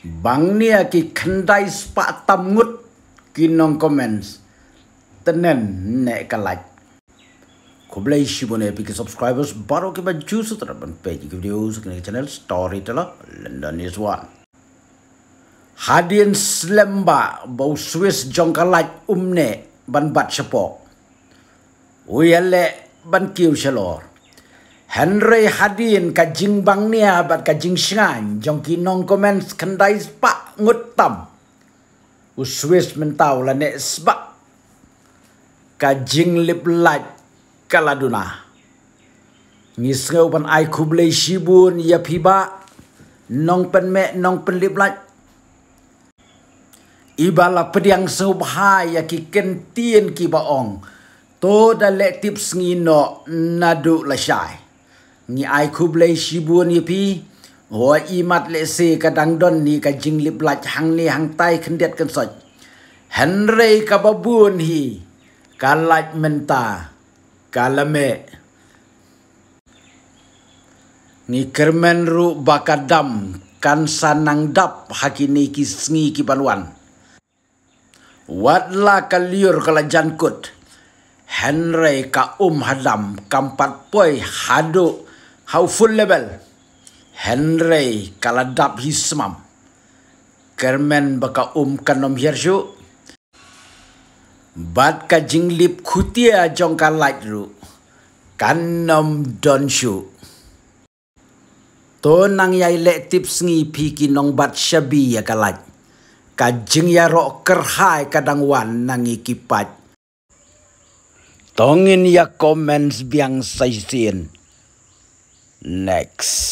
Bangnia ki kandai spa tamut ki nong tenen ne ka like Kublai shibone pi ki subscribers baru ke baju juice tra ban page ki videos ki channel storyteller lah, London is one Hadian slemba bau Swiss jongka like umne ban bat chapo Uyale ban kiu shalor Henry Hadin kajing jing bang nia bat ka jing jong ki nong komen skandai spa ngut tam. U swiss mentau la ne spa. Ka lip lat kaladuna. Ngis ngau pan ai kuble shibun ya piba. Nong pen me nong pen lip lat. Iba la pediang sub hai ya ki kentien ki baong. Toda lektip sengino nadu la นี่ไอคูเบลชิบวนี่พี่หัวอีมัดเลเซกระดังดอนนี่กระจิงลิบหลัดหังนี่หังใต้ขึ้นเด็ดกันสดเฮนรีกับบูนฮีกาลัดเมนตากาลเมนี่เกิร์มนรูบากาดัมกันสานังดับฮักินีกิสงีกิบันวันวัดลากาลิอร์กาลจันกุดเฮนรีกับอุมฮัดัมกัมปัดป่วยฮาดู How full level Henry kaladap hismam Kermen baka um kanom hirju Bat ka jinglip khutia jong ka light ru Kanom don shu To nang yai le tip sngi phi nong bat shabi ya ka light Ka jing ya ro kerhai kadang wan nang ikipat Tongin ya comments biang saisin next